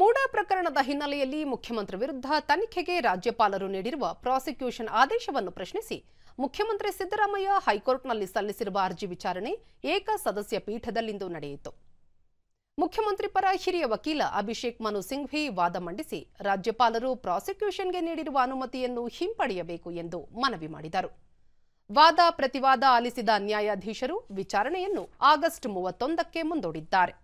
ಮೂಡಾ ಪ್ರಕರಣದ ಹಿನ್ನೆಲೆಯಲ್ಲಿ ಮುಖ್ಯಮಂತ್ರಿ ವಿರುದ್ಧ ತನಿಖೆಗೆ ರಾಜ್ಯಪಾಲರು ನೀಡಿರುವ ಪ್ರಾಸಿಕ್ಯೂಷನ್ ಆದೇಶವನ್ನು ಪ್ರಶ್ನಿಸಿ ಮುಖ್ಯಮಂತ್ರಿ ಸಿದ್ದರಾಮಯ್ಯ ಹೈಕೋರ್ಟ್ನಲ್ಲಿ ಸಲ್ಲಿಸಿರುವ ಅರ್ಜಿ ವಿಚಾರಣೆ ಏಕ ಸದಸ್ಯ ಪೀಠದಲ್ಲಿಂದು ನಡೆಯಿತು ಮುಖ್ಯಮಂತ್ರಿ ಪರ ಹಿರಿಯ ವಕೀಲ ಅಭಿಷೇಕ್ ಮನು ಸಿಂಘ್ವಿ ವಾದ ಮಂಡಿಸಿ ರಾಜ್ಯಪಾಲರು ಪ್ರಾಸಿಕ್ಯೂಷನ್ಗೆ ನೀಡಿರುವ ಅನುಮತಿಯನ್ನು ಹಿಂಪಡೆಯಬೇಕು ಎಂದು ಮನವಿ ಮಾಡಿದರು ವಾದ ಪ್ರತಿವಾದ ಆಲಿಸಿದ ನ್ಯಾಯಾಧೀಶರು ವಿಚಾರಣೆಯನ್ನು ಆಗಸ್ಟ್ ಮೂವತ್ತೊಂದಕ್ಕೆ ಮುಂದೂಡಿದ್ದಾರೆ